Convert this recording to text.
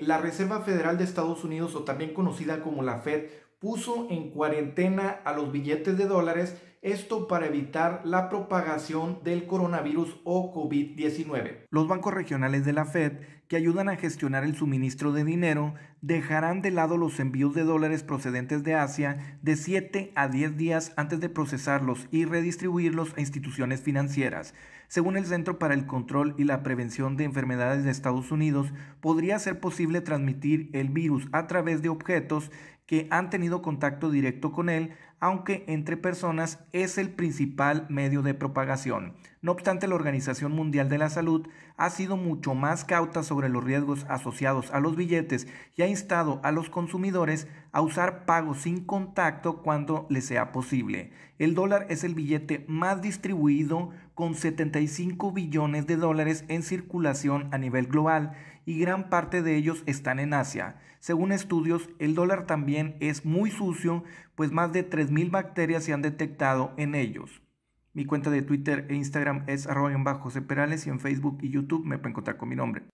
La Reserva Federal de Estados Unidos, o también conocida como la Fed, puso en cuarentena a los billetes de dólares esto para evitar la propagación del coronavirus o COVID-19. Los bancos regionales de la Fed, que ayudan a gestionar el suministro de dinero, dejarán de lado los envíos de dólares procedentes de Asia de 7 a 10 días antes de procesarlos y redistribuirlos a instituciones financieras. Según el Centro para el Control y la Prevención de Enfermedades de Estados Unidos, podría ser posible transmitir el virus a través de objetos que han tenido contacto directo con él, aunque entre personas es el principal medio de propagación. No obstante, la Organización Mundial de la Salud ha sido mucho más cauta sobre los riesgos asociados a los billetes y ha instado a los consumidores a usar pagos sin contacto cuando les sea posible. El dólar es el billete más distribuido con 75 billones de dólares en circulación a nivel global y gran parte de ellos están en Asia. Según estudios, el dólar también es muy sucio, pues más de 3.000 bacterias se han detectado en ellos. Mi cuenta de Twitter e Instagram es arroyo en bajo, Perales y en Facebook y YouTube me pueden encontrar con mi nombre.